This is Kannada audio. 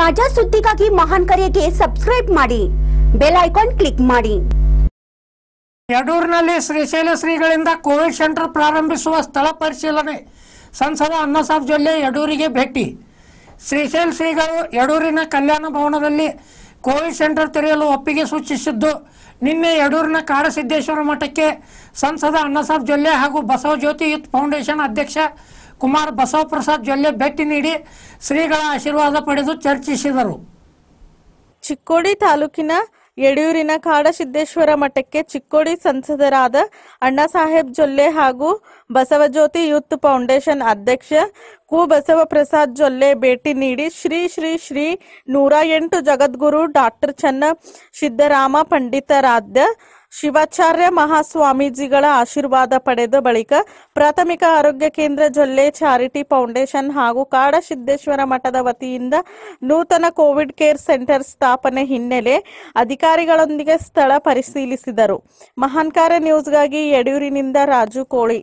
ತಾಜಾ ಸುದ್ದಿಗಾಗಿ ಮಹಾನ್ ಕರೆಗೆ ಸಬ್ಸ್ಕ್ರೈಬ್ ಮಾಡಿ ಬೆಲ್ ಐಕಾನ್ ಕ್ಲಿಕ್ ಮಾಡಿ ಯಡೂರಿನಲ್ಲಿ ಶ್ರೀಶೈಲ ಶ್ರೀಗಳಿಂದ ಕೋವಿಡ್ ಸೆಂಟರ್ ಪ್ರಾರಂಭಿಸುವ ಸ್ಥಳ ಪರಿಶೀಲನೆ ಸಂಸದ ಅನ್ನಸಾಬ್ ಜೊಲ್ಲೆ ಯಡೂರಿಗೆ ಭೇಟಿ ಶ್ರೀಶೈಲ ಶ್ರೀಗಳು ಯಡೂರಿನ ಕಲ್ಯಾಣ ಭವನದಲ್ಲಿ ಕೋವಿಡ್ ಸೆಂಟರ್ ತೆರೆಯಲು ಒಪ್ಪಿಗೆ ಸೂಚಿಸಿದ್ದು ನಿನ್ನೆ ಯಡೂರಿನ ಕಾರಸಿದ್ದೇಶ್ವರ ಮಠಕ್ಕೆ ಸಂಸದ ಅನ್ನಸಾಬ್ ಜೊಲ್ಲೆ ಹಾಗೂ ಜ್ಯೋತಿ ಯೂತ್ ಫೌಂಡೇಶನ್ ಅಧ್ಯಕ್ಷ ಕುಮಾರ್ ಬಸವಪ್ರಸಾದ್ ಜೊಲ್ಲೆ ಭೇಟಿ ನೀಡಿ ಶ್ರೀಗಳ ಆಶೀರ್ವಾದ ಪಡೆದು ಚರ್ಚಿಸಿದರು ಚಿಕ್ಕೋಡಿ ತಾಲೂಕಿನ ಯಡಿಯೂರಿನ ಕಾಡಸಿದ್ದೇಶ್ವರ ಮಠಕ್ಕೆ ಚಿಕ್ಕೋಡಿ ಸಂಸದರಾದ ಸಾಹೇಬ್ ಜೊಲ್ಲೆ ಹಾಗೂ ಬಸವಜ್ಯೋತಿ ಯೂತ್ ಫೌಂಡೇಶನ್ ಅಧ್ಯಕ್ಷ ಕು ಪ್ರಸಾದ್ ಜೊಲ್ಲೆ ಭೇಟಿ ನೀಡಿ ಶ್ರೀ ಶ್ರೀ ಶ್ರೀ ನೂರ ಎಂಟು ಜಗದ್ಗುರು ಡಾಕ್ಟರ್ ಚನ್ನ ಸಿದ್ದರಾಮ ಪಂಡಿತಾರಾಧ್ಯ ಶಿವಾಚಾರ್ಯ ಮಹಾಸ್ವಾಮೀಜಿಗಳ ಆಶೀರ್ವಾದ ಪಡೆದ ಬಳಿಕ ಪ್ರಾಥಮಿಕ ಆರೋಗ್ಯ ಕೇಂದ್ರ ಜೊಲ್ಲೆ ಚಾರಿಟಿ ಫೌಂಡೇಶನ್ ಹಾಗೂ ಕಾಡಸಿದ್ದೇಶ್ವರ ಮಠದ ವತಿಯಿಂದ ನೂತನ ಕೋವಿಡ್ ಕೇರ್ ಸೆಂಟರ್ ಸ್ಥಾಪನೆ ಹಿನ್ನೆಲೆ ಅಧಿಕಾರಿಗಳೊಂದಿಗೆ ಸ್ಥಳ ಪರಿಶೀಲಿಸಿದರು ಮಹಾನ್ಕಾರ ನ್ಯೂಸ್ಗಾಗಿ ಯಡಿಯೂರಿನಿಂದ ರಾಜು ಕೋಳಿ